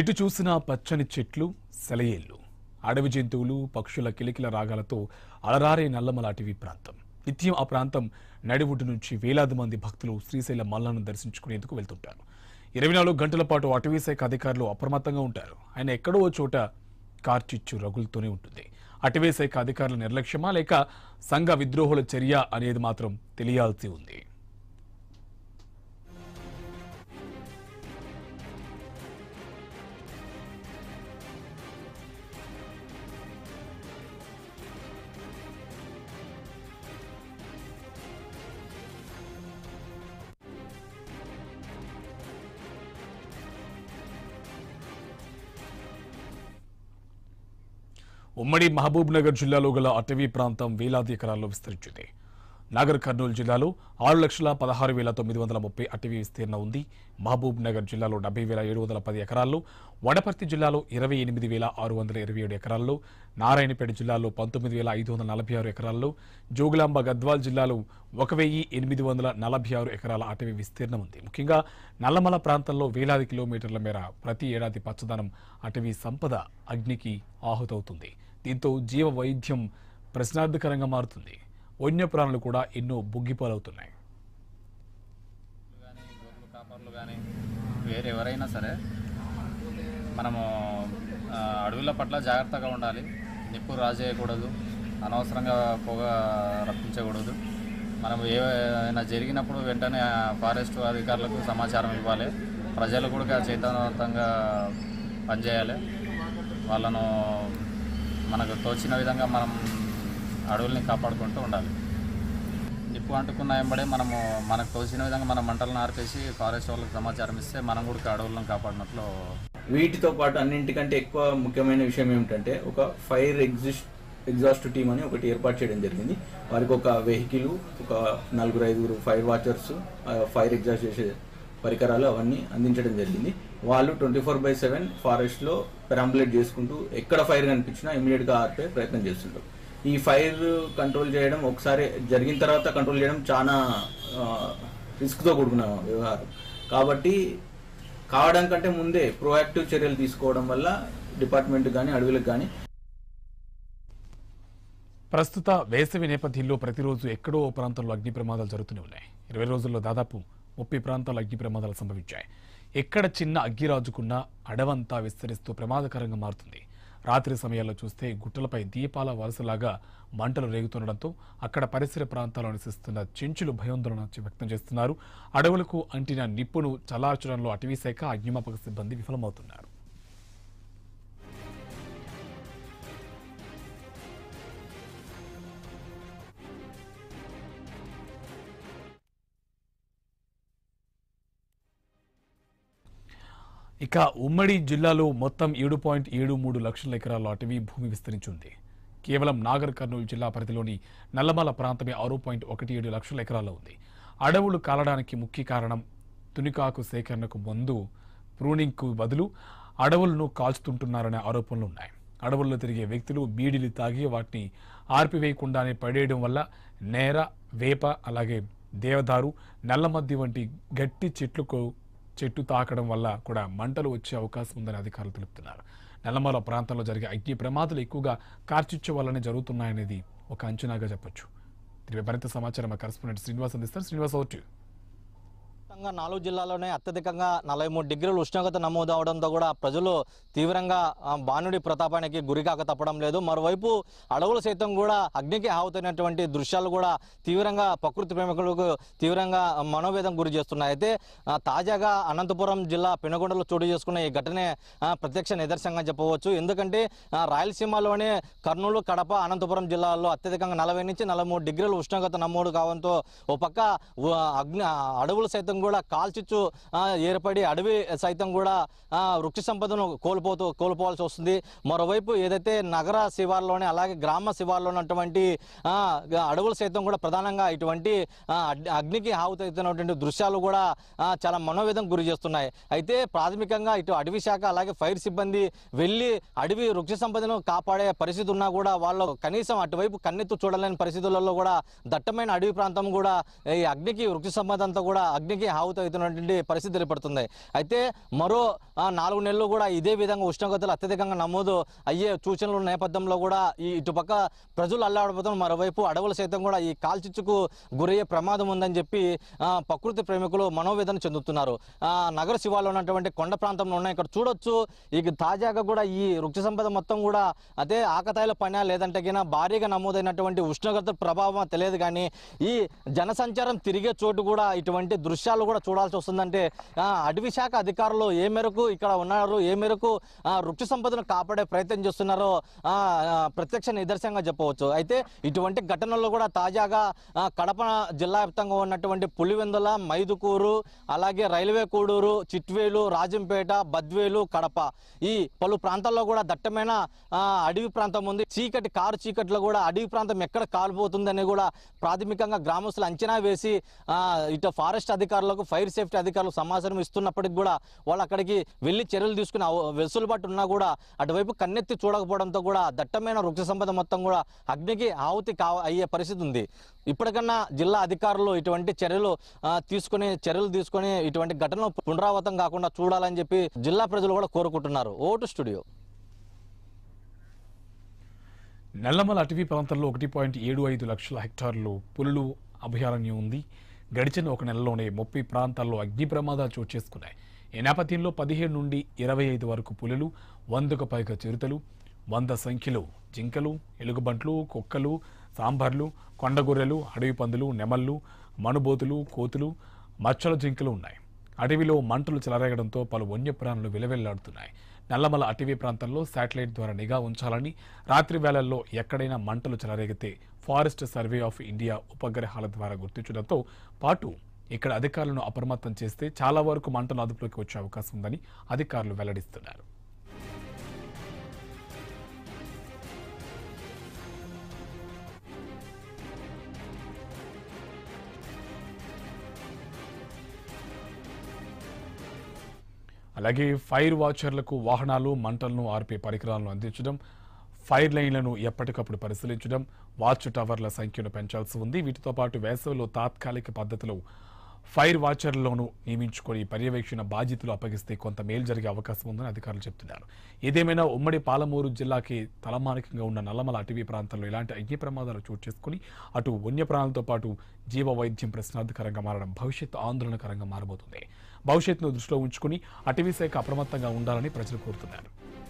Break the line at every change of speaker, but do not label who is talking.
ఎటు చూసినా పచ్చని చెట్లు సెలయేళ్ళు అడవి జంతువులు పక్షుల కిలికిల రాగాలతో అలరారే నల్లమలాటివి ప్రాంతం నిత్యం ఆ ప్రాంతం నడివుడ్డు నుంచి వేలాది మంది భక్తులు శ్రీశైల మల్లను దర్శించుకునేందుకు వెళ్తుంటారు ఇరవై నాలుగు గంటల పాటు అటవీ శాఖ అధికారులు అప్రమత్తంగా ఉంటారు ఆయన ఎక్కడో చోట కార్చిచ్చు రగులతోనే ఉంటుంది అటవీ శాఖ అధికారుల నిర్లక్ష్యమా లేక సంఘ విద్రోహుల చర్య అనేది మాత్రం తెలియాల్సి ఉంది ఉమ్మడి మహబూబ్ నగర్ జిల్లాలో గల అటవీ ప్రాంతం వేలాది ఎకరాల్లో విస్తరించింది నాగర్ కర్నూలు జిల్లాలో ఆరు లక్షల పదహారు వేల తొమ్మిది వందల ముప్పై అటవీ విస్తీర్ణం ఉంది మహబూబ్ నగర్ జిల్లాలో డెబ్బై వేల ఏడు వందల పది ఎకరాల్లో వడపర్తి జిల్లాలో ఇరవై ఎనిమిది వేల ఆరు వందల ఇరవై ఏడు ఎకరాల్లో నారాయణపేట జిల్లాలో పంతొమ్మిది వేల ఐదు వందల నలభై ఆరు ఎకరాల్లో జోగులాంబ గద్వాల్ జిల్లాలో ఒక వెయ్యి ఎనిమిది వందల నలభై ఆరు ఎకరాల అటవీ విస్తీర్ణం ఉంది ముఖ్యంగా నల్లమల ప్రాంతంలో వేలాది కిలోమీటర్ల మేర ప్రతి ఏడాది పచ్చదనం అటవీ సంపద అగ్నికి ఆహుతవుతుంది దీంతో జీవ వైద్యం ప్రశ్నార్థకరంగా మారుతుంది వన్యప్రాణులు కూడా ఎన్నో బుగ్గిపోలవుతున్నాయి
కాపర్లు కానీ వేరే ఎవరైనా సరే మనము అడవుల పట్ల జాగ్రత్తగా ఉండాలి నిప్పు రాజేయకూడదు అనవసరంగా పొగ రప్పించకూడదు మనం ఏమైనా జరిగినప్పుడు వెంటనే ఫారెస్ట్ అధికారులకు సమాచారం ఇవ్వాలి ప్రజలు కూడా చైతన్యవంతంగా పనిచేయాలి వాళ్ళను మనకు తోచిన విధంగా మనం అడవుల్ని కాపాడుకుంటూ ఉండాలి నిప్పు అంటుకున్న వెంబడే మనము మనకు తోసిన విధంగా మనం మంటలను ఆర్పేసి ఫారెస్ట్ వాళ్ళకి సమాచారం ఇస్తే మనం కూడా అడవులను కాపాడినట్లు వీటితో పాటు అన్నింటికంటే ఎక్కువ ముఖ్యమైన విషయం ఏమిటంటే ఒక ఫైర్ ఎగ్జిస్ట్ ఎగ్జాస్ట్ టీమ్ అని ఒకటి ఏర్పాటు చేయడం జరిగింది వారికి ఒక వెహికల్ ఒక నలుగురు ఐదుగురు ఫైర్ వాచర్స్ ఫైర్ ఎగ్జాస్ట్ చేసే పరికరాలు అవన్నీ అందించడం జరిగింది వాళ్ళు ట్వంటీ ఫోర్ బై సెవెన్ ఫారెస్ట్లో పెరాంబులేట్ చేసుకుంటూ ఎక్కడ ఫైర్ కనిపించినా ఇమీడియట్గా ఆర్పే ప్రయత్నం చేస్తుంటారు ఈ ఫైర్ కంట్రోల్ చేయడం ఒకసారి జరిగిన తర్వాత కంట్రోల్ చేయడం చాలా రిస్క్తో కూడుకున్న వ్యవహారం కాబట్టి కావడం కంటే ముందే ప్రోయాక్టివ్ చర్యలు తీసుకోవడం వల్ల డిపార్ట్మెంట్ కానీ అడవులకు కానీ
ప్రస్తుత వేసవి నేపథ్యంలో ప్రతిరోజు ఎక్కడో ప్రాంతంలో అగ్ని ప్రమాదాలు జరుగుతూనే ఉన్నాయి ఇరవై రోజుల్లో దాదాపు ముప్పై ప్రాంతాల్లో అగ్ని ప్రమాదాలు సంభవించాయి ఎక్కడ చిన్న అగ్గిరాజుకున్న అడవంతా విస్తరిస్తూ ప్రమాదకరంగా మారుతుంది రాత్రి సమయాల్లో చూస్తే గుట్టలపై దీపాల వలసలాగా మంటలు రేగుతుండడంతో అక్కడ పరిసర ప్రాంతాల్లో నివసిస్తున్న చెంచులు భయాందోళన వ్యక్తం చేస్తున్నారు అడవులకు అంటిన నిప్పును చలార్చడంలో అటవీశాఖ అగ్నిమాపక సిబ్బంది విఫలమవుతున్నారు ఇక ఉమ్మడి జిల్లాలో మొత్తం ఏడు పాయింట్ ఏడు మూడు లక్షల ఎకరాల అటవీ భూమి విస్తరించింది కేవలం నాగర్ కర్నూలు జిల్లా పరిధిలోని నల్లమల ప్రాంతమే ఆరు పాయింట్ ఒకటి ఏడు లక్షల ఎకరాల్లో ఉంది అడవులు కాలడానికి ముఖ్య కారణం తునికాకు సేకరణకు ముందు ప్రూనింగ్కు బదులు అడవులను కాల్చుతుంటున్నారనే ఆరోపణలు ఉన్నాయి అడవుల్లో తిరిగే వ్యక్తులు బీడీలు తాగి వాటిని ఆర్పివేయకుండానే పడేయడం వల్ల నేర వేప అలాగే దేవదారు నల్లమద్ది వంటి గట్టి చెట్లకు చెట్టు తాకడం వల్ల కూడా మంటలు వచ్చే అవకాశం ఉందని అధికారులు తెలుపుతున్నారు నల్లమల ప్రాంతంలో జరిగే అగ్ని ప్రమాదాలు ఎక్కువగా కార్చిచ్చు వల్లనే జరుగుతున్నాయనేది ఒక అంచనాగా చెప్పొచ్చు మరింత సమాచారం మా శ్రీనివాస్ అందిస్తారు శ్రీనివాస్ ఓటు
మొత్తంగా నాలుగు జిల్లాలోనే అత్యధికంగా నలభై మూడు డిగ్రీలు ఉష్ణోగ్రత నమోదవడంతో కూడా ప్రజలు తీవ్రంగా బాణుడి ప్రతాపానికి గురికాక తప్పడం లేదు మరోవైపు అడవులు సైతం కూడా అగ్నికి హావుతున్నటువంటి దృశ్యాలు కూడా తీవ్రంగా ప్రకృతి ప్రేమికులకు తీవ్రంగా మనోవేదం గురి చేస్తున్నాయి అయితే తాజాగా అనంతపురం జిల్లా పెనుగొండలో చోటు చేసుకున్న ఈ ఘటనే ప్రత్యక్ష నిదర్శనంగా చెప్పవచ్చు ఎందుకంటే రాయలసీమలోనే కర్నూలు కడప అనంతపురం జిల్లాల్లో అత్యధికంగా నలభై నుంచి నలభై డిగ్రీలు ఉష్ణోగ్రత నమోదు కావడంతో ఓ పక్క అగ్ని అడవులు సైతం కూడా కాల్చిచ్చు ఏర్పడి అడవి సైతం కూడా వృక్ష సంపదను కోల్పోతూ కోల్పోవాల్సి వస్తుంది మరోవైపు ఏదైతే నగర శివార్లోనే అలాగే గ్రామ శివార్లో ఉన్నటువంటి అడవులు సైతం కూడా ప్రధానంగా ఇటువంటి అగ్నికి హావుతున్నటువంటి దృశ్యాలు కూడా చాలా మనోవేదం గురి చేస్తున్నాయి అయితే ప్రాథమికంగా ఇటు అడవి శాఖ అలాగే ఫైర్ సిబ్బంది వెళ్ళి అడవి వృక్ష సంపదను కాపాడే పరిస్థితి ఉన్నా కూడా వాళ్ళు కనీసం అటువైపు కన్నెత్తు చూడలేని పరిస్థితులలో కూడా దట్టమైన అడవి ప్రాంతం కూడా ఈ అగ్నికి వృక్ష సంపద అంతా కూడా అగ్నికి ఆవుతో అవుతున్నటువంటి పరిస్థితి ఏర్పడుతుంది అయితే మరో నాలుగు నెలలు కూడా ఇదే విధంగా ఉష్ణోగ్రతలు అత్యధికంగా నమోదు అయ్యే సూచనలు నేపథ్యంలో కూడా ఈ ఇటుపక్క ప్రజలు అల్లాడబోతున్న మరోవైపు అడవులు సైతం కూడా ఈ కాల్చిచ్చుకు గురయ్యే ప్రమాదం ఉందని చెప్పి ప్రకృతి ప్రేమికులు మనోవేదన చెందుతున్నారు నగర శివాలో ఉన్నటువంటి కొండ ప్రాంతంలో ఉన్నాయి ఇక్కడ చూడొచ్చు ఈ తాజాగా కూడా ఈ వృక్ష సంపద మొత్తం కూడా అదే ఆకతాయిల పని లేదంటే కన్నా భారీగా నమోదైనటువంటి ఉష్ణోగ్రత ప్రభావం తెలియదు కానీ ఈ జనసంచారం తిరిగే చోటు కూడా ఇటువంటి దృశ్యాలు అధికారులు కూడా చూడాల్సి వస్తుందంటే అటవీ శాఖ అధికారులు ఏ మేరకు ఇక్కడ ఉన్నారు ఏ మేరకు వృక్ష సంపదను కాపాడే ప్రయత్నం చేస్తున్నారో ప్రత్యక్ష నిదర్శనంగా చెప్పవచ్చు అయితే ఇటువంటి ఘటనల్లో కూడా తాజాగా కడప జిల్లా వ్యాప్తంగా ఉన్నటువంటి పులివెందుల మైదుకూరు అలాగే రైల్వే కూడూరు చిట్వేలు రాజంపేట బద్వేలు కడప ఈ పలు ప్రాంతాల్లో కూడా దట్టమైన అడవి ప్రాంతం ఉంది చీకటి కారు చీకట్లో కూడా అడవి ప్రాంతం ఎక్కడ కాలిపోతుందని కూడా ప్రాథమికంగా గ్రామస్తులు అంచనా వేసి ఇటు ఫారెస్ట్ అధికారులు అధికారులకు ఫైర్ సేఫ్టీ అధికారులు సమాచారం ఇస్తున్నప్పటికి కూడా వాళ్ళు అక్కడికి వెళ్ళి చర్యలు తీసుకుని వెసులుబాటు ఉన్నా కూడా అటువైపు కన్నెత్తి చూడకపోవడంతో కూడా దట్టమైన వృక్ష సంపద మొత్తం కూడా అగ్నికి ఆహుతి అయ్యే పరిస్థితి ఉంది ఇప్పటికన్నా జిల్లా అధికారులు ఇటువంటి చర్యలు తీసుకుని చర్యలు తీసుకుని ఇటువంటి ఘటనలు పునరావృతం కాకుండా చూడాలని చెప్పి జిల్లా ప్రజలు కూడా కోరుకుంటున్నారు ఓటు స్టూడియో
నల్లమల అటవీ ప్రాంతంలో ఒకటి పాయింట్ ఏడు ఐదు లక్షల హెక్టార్లు పులులు అభయారణ్యం ఉంది గడిచిన ఒక నెలలోనే ముప్పై ప్రాంతాల్లో అగ్ని ప్రమాదాలు చోటు చేసుకున్నాయి ఈ నేపథ్యంలో పదిహేడు నుండి ఇరవై ఐదు వరకు పులులు వందకు పైగా చిరుతలు వంద సంఖ్యలో జింకలు ఎలుగుబంట్లు కుక్కలు సాంబార్లు కొండగొర్రెలు అడవి పందులు నెమళ్ళు మనుబోతులు కోతులు మచ్చల జింకలు ఉన్నాయి అడవిలో మంటలు చెలరేగడంతో పలు వన్యప్రాణులు విలవెల్లాడుతున్నాయి నల్లమల అటవీ ప్రాంతంలో శాటిలైట్ ద్వారా నిఘా ఉంచాలని రాత్రి వేళల్లో ఎక్కడైనా మంటలు చెలరేగితే ఫారెస్ట్ సర్వే ఆఫ్ ఇండియా ఉపగ్రహాల ద్వారా గుర్తించడంతో పాటు ఇక్కడ అధికారులను అప్రమత్తం చేస్తే చాలా వరకు మంటలు అదుపులోకి వచ్చే అవకాశం ఉందని అధికారులు వెల్లడిస్తున్నారు అలాగే ఫైర్ వాచర్లకు వాహనాలు మంటలను ఆర్పే పరికరాలను అందించడం ఫైర్ లైన్లను ఎప్పటికప్పుడు పరిశీలించడం వాచ్ టవర్ల సంఖ్యను పెంచాల్సి ఉంది వీటితో పాటు వేసవిలో తాత్కాలిక పద్ధతిలో ఫైర్ వాచర్లోనూ నియమించుకొని పర్యవేక్షణ బాధ్యతలు అప్పగిస్తే కొంత మేలు జరిగే అవకాశం ఉందని అధికారులు చెబుతున్నారు ఏదేమైనా ఉమ్మడి పాలమూరు జిల్లాకి తలమానికంగా ఉన్న నల్లమల అటవీ ప్రాంతంలో ఇలాంటి అగ్ని ప్రమాదాలు చోటు చేసుకుని అటు వన్య ప్రాణాలతో పాటు జీవ వైద్యం ప్రశ్నార్థకరంగా మారడం భవిష్యత్ ఆందోళనకరంగా మారబోతుంది భవిష్యత్తును దృష్టిలో ఉంచుకుని అటవీ శాఖ అప్రమత్తంగా ఉండాలని ప్రజలు కోరుతున్నారు